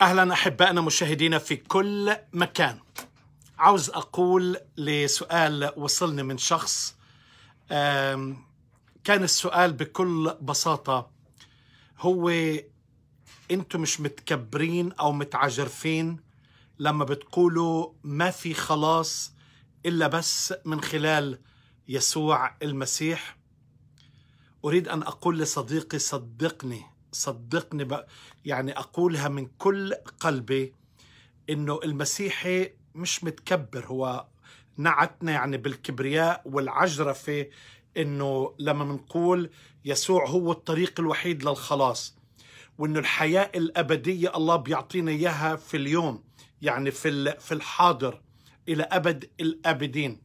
اهلا احبائنا مشاهدينا في كل مكان عاوز اقول لسؤال وصلني من شخص كان السؤال بكل بساطه هو انتم مش متكبرين او متعجرفين لما بتقولوا ما في خلاص الا بس من خلال يسوع المسيح اريد ان اقول لصديقي صدقني صدقني بقى يعني أقولها من كل قلبي إنه المسيحي مش متكبر هو نعتنا يعني بالكبرياء والعجرفة إنه لما منقول يسوع هو الطريق الوحيد للخلاص وإنه الحياة الأبدية الله بيعطينا إياها في اليوم يعني في في الحاضر إلى أبد الآبدين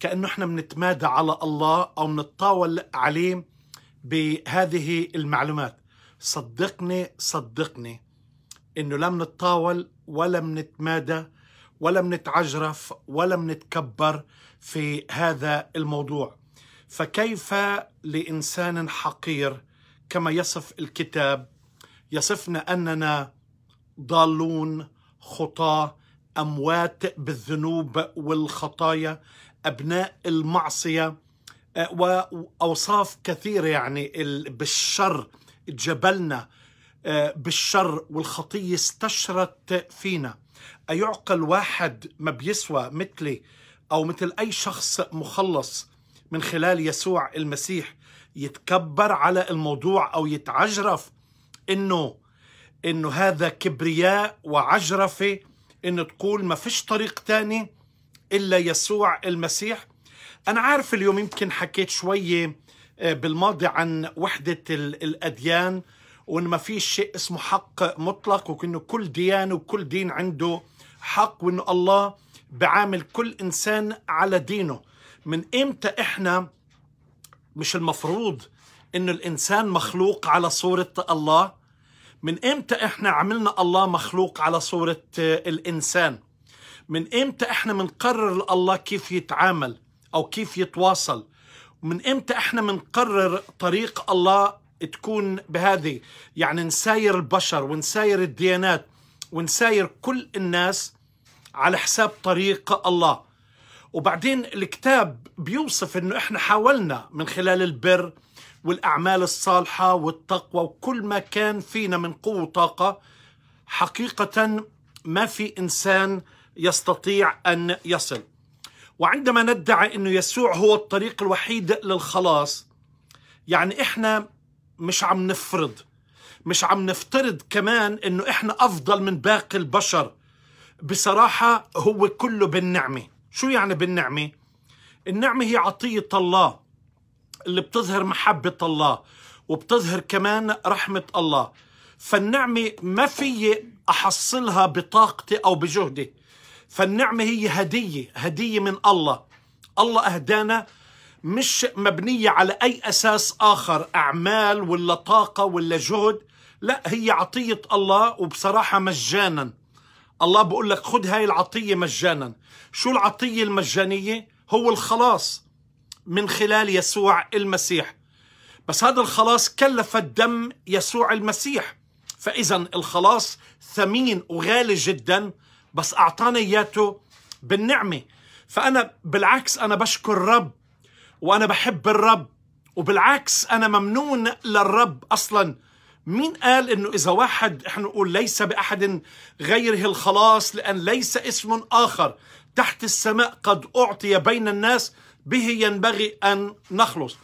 كأنه إحنا بنتمادى على الله أو بنتطاول عليه بهذه المعلومات صدقني صدقني انه لا منتطاول ولا منتمادى ولا منتعجرف ولا منتكبر في هذا الموضوع فكيف لانسان حقير كما يصف الكتاب يصفنا اننا ضالون خطاه اموات بالذنوب والخطايا ابناء المعصيه آه، واوصاف كثيره يعني بالشر جبلنا آه، بالشر والخطية استشرت فينا أيعقل واحد ما بيسوى مثلي أو مثل أي شخص مخلص من خلال يسوع المسيح يتكبر على الموضوع أو يتعجرف إنه إنه هذا كبرياء وعجرفة إنه تقول ما فيش طريق تاني إلا يسوع المسيح أنا عارف اليوم يمكن حكيت شوية آه، بالماضي عن وحدة الأديان وإن ما فيش شيء اسمه حق مطلق وإنه كل ديانة وكل دين عنده حق وإنه الله بعامل كل إنسان على دينه من إمتى إحنا مش المفروض إنه الإنسان مخلوق على صورة الله من إمتى إحنا عملنا الله مخلوق على صورة آه، الإنسان من إمتى إحنا بنقرر الله كيف يتعامل أو كيف يتواصل من امتى احنا بنقرر طريق الله تكون بهذه يعني نساير البشر ونساير الديانات ونساير كل الناس على حساب طريق الله وبعدين الكتاب بيوصف انه احنا حاولنا من خلال البر والاعمال الصالحه والتقوى وكل ما كان فينا من قوه وطاقه حقيقه ما في انسان يستطيع ان يصل وعندما ندعي انه يسوع هو الطريق الوحيد للخلاص يعني احنا مش عم نفرض مش عم نفترض كمان انه احنا افضل من باقي البشر بصراحة هو كله بالنعمة شو يعني بالنعمة؟ النعمة هي عطية الله اللي بتظهر محبة الله وبتظهر كمان رحمة الله فالنعمة ما في أحصلها بطاقتي أو بجهدي فالنعمة هي هدية هدية من الله الله أهدانا مش مبنية على أي أساس آخر أعمال ولا طاقة ولا جهد لا هي عطية الله وبصراحة مجانا الله بقول لك خد هاي العطية مجانا شو العطية المجانية هو الخلاص من خلال يسوع المسيح بس هذا الخلاص كلف الدم يسوع المسيح فإذا الخلاص ثمين وغالي جدا بس أعطانا إياته بالنعمة فأنا بالعكس أنا بشكر الرب وأنا بحب الرب وبالعكس أنا ممنون للرب أصلا مين قال إنه إذا واحد إحنا نقول ليس بأحد غيره الخلاص لأن ليس اسم آخر تحت السماء قد أعطي بين الناس به ينبغي أن نخلص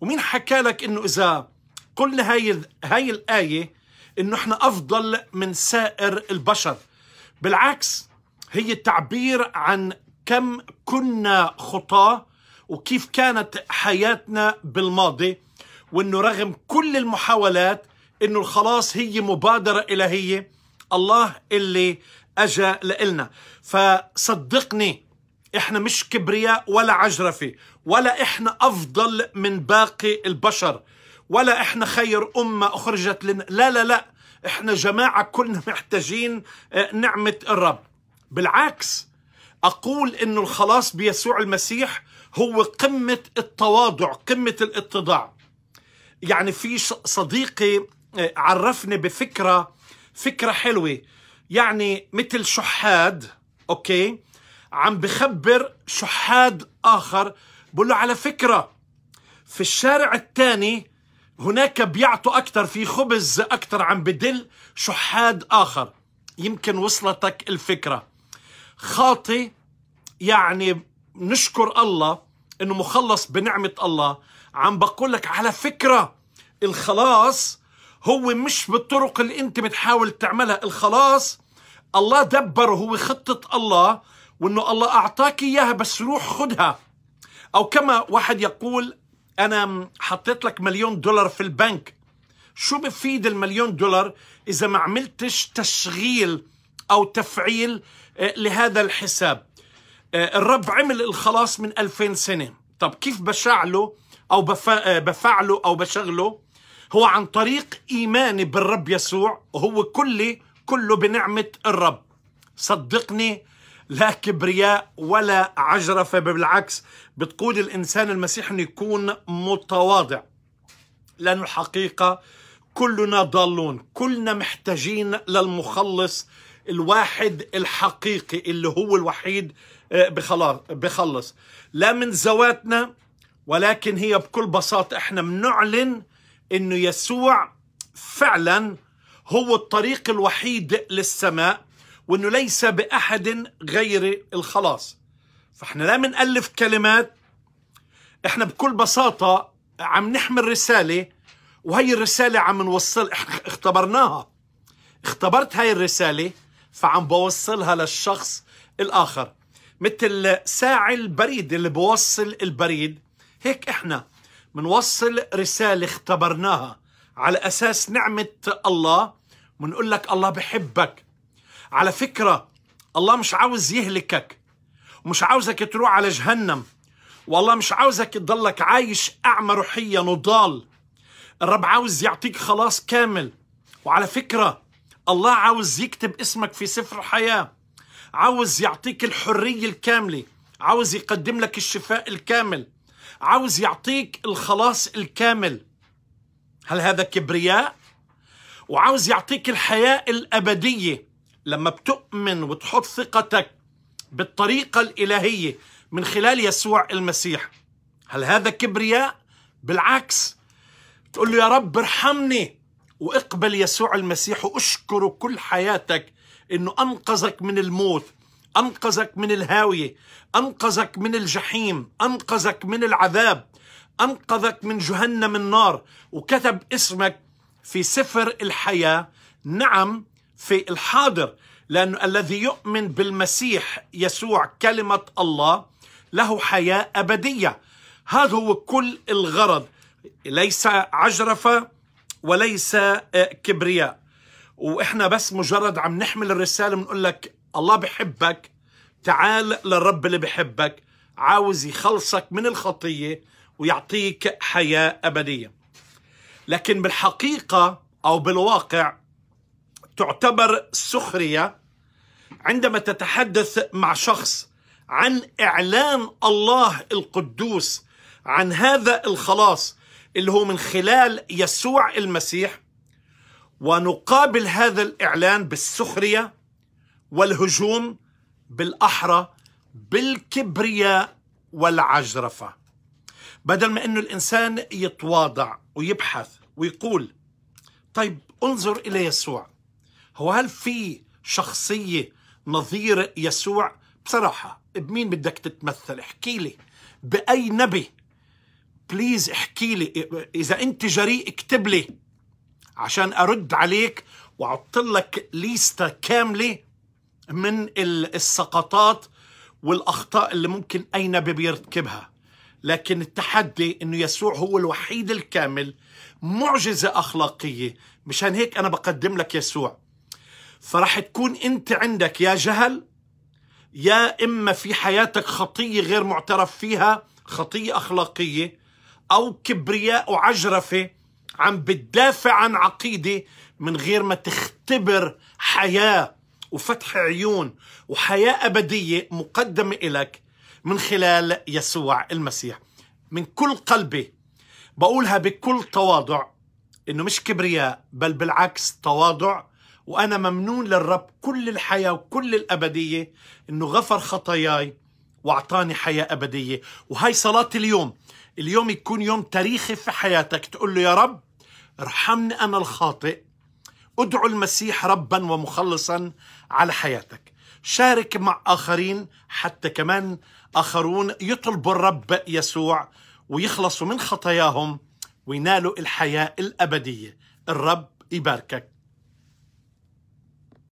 ومين حكى لك إنه إذا قلنا هاي, هاي الآية إنه إحنا أفضل من سائر البشر بالعكس هي تعبير عن كم كنا خطاه وكيف كانت حياتنا بالماضي وانه رغم كل المحاولات انه الخلاص هي مبادره الهيه الله اللي اجى لنا فصدقني احنا مش كبرياء ولا عجرفه ولا احنا افضل من باقي البشر ولا احنا خير امه اخرجت لنا لا لا لا احنا جماعة كلنا محتاجين آه، نعمة الرب بالعكس أقول انه الخلاص بيسوع المسيح هو قمة التواضع قمة الاتضاع يعني في صديقي آه، عرفني بفكرة فكرة حلوة يعني مثل شحاد أوكي عم بخبر شحاد آخر بقول له على فكرة في الشارع الثاني هناك بيعطوا أكثر في خبز أكثر عم بدل شحاد آخر يمكن وصلتك الفكرة خاطي يعني نشكر الله انه مخلص بنعمة الله عم بقول لك على فكرة الخلاص هو مش بالطرق اللي انت بتحاول تعملها الخلاص الله دبره هو خطة الله وانه الله اعطاك اياها بس روح خدها او كما واحد يقول انا حطيت لك مليون دولار في البنك شو بفيد المليون دولار اذا ما عملتش تشغيل او تفعيل آه، لهذا الحساب آه، الرب عمل الخلاص من 2000 سنه طب كيف بشعله او آه، بفعله او بشغله هو عن طريق ايماني بالرب يسوع وهو كلي كله بنعمه الرب صدقني لا كبرياء ولا عجرفة بالعكس بتقول الإنسان المسيح أنه يكون متواضع لأن الحقيقة كلنا ضالون كلنا محتاجين للمخلص الواحد الحقيقي اللي هو الوحيد آه، بخلص لا من زواتنا ولكن هي بكل بساطة احنا بنعلن انه يسوع فعلا هو الطريق الوحيد للسماء وانه ليس باحد غير الخلاص فاحنا لا بنالف كلمات احنا بكل بساطه عم نحمل رساله وهي الرساله عم نوصل احنا اختبرناها اختبرت هاي الرساله فعم بوصلها للشخص الاخر مثل ساعي البريد اللي بوصل البريد هيك احنا بنوصل رساله اختبرناها على اساس نعمه الله بنقول لك الله بحبك على فكرة الله مش عاوز يهلكك ومش عاوزك تروح على جهنم والله مش عاوزك تضلك عايش أعمى روحيا نضال الرب عاوز يعطيك خلاص كامل وعلى فكرة الله عاوز يكتب اسمك في سفر الحياة عاوز يعطيك الحرية الكاملة عاوز يقدم لك الشفاء الكامل عاوز يعطيك الخلاص الكامل هل هذا كبرياء وعاوز يعطيك الحياة الأبدية لما بتؤمن وتحط ثقتك بالطريقة الإلهية من خلال يسوع المسيح هل هذا كبرياء؟ بالعكس تقول له يا رب ارحمني واقبل يسوع المسيح واشكره كل حياتك انه انقذك من الموت انقذك من الهاويه انقذك من الجحيم انقذك من العذاب انقذك من جهنم النار وكتب اسمك في سفر الحياه نعم في الحاضر لأن الذي يؤمن بالمسيح يسوع كلمة الله له حياة أبدية هذا هو كل الغرض ليس عجرفة وليس آه، كبرياء وإحنا بس مجرد عم نحمل الرسالة بنقول لك الله بحبك تعال للرب اللي بحبك عاوز يخلصك من الخطية ويعطيك حياة أبدية لكن بالحقيقة أو بالواقع تعتبر سخريه عندما تتحدث مع شخص عن اعلان الله القدوس عن هذا الخلاص اللي هو من خلال يسوع المسيح ونقابل هذا الاعلان بالسخريه والهجوم بالاحرى بالكبرياء والعجرفه بدل ما انه الانسان يتواضع ويبحث ويقول طيب انظر الى يسوع هو هل في شخصية نظير يسوع بصراحة بمين بدك تتمثل احكي لي بأي نبي بليز احكي لي إذا أنت جريء اكتب لي عشان أرد عليك وأعطلك لك ليستة كاملة من السقطات والأخطاء اللي ممكن أي نبي بيرتكبها لكن التحدي انه يسوع هو الوحيد الكامل معجزه اخلاقيه مشان هيك انا بقدم لك يسوع فراح تكون انت عندك يا جهل يا اما في حياتك خطيه غير معترف فيها خطيه اخلاقيه او كبرياء وعجرفه عم بتدافع عن عقيده من غير ما تختبر حياه وفتح عيون وحياه ابديه مقدمه إلك من خلال يسوع المسيح من كل قلبي بقولها بكل تواضع انه مش كبرياء بل بالعكس تواضع وأنا ممنون للرب كل الحياة وكل الأبدية أنه غفر خطاياي وأعطاني حياة أبدية وهي صلاة اليوم اليوم يكون يوم تاريخي في حياتك تقول له يا رب ارحمني أنا الخاطئ ادعو المسيح ربا ومخلصا على حياتك شارك مع آخرين حتى كمان آخرون يطلبوا الرب يسوع ويخلصوا من خطاياهم وينالوا الحياة الأبدية الرب يباركك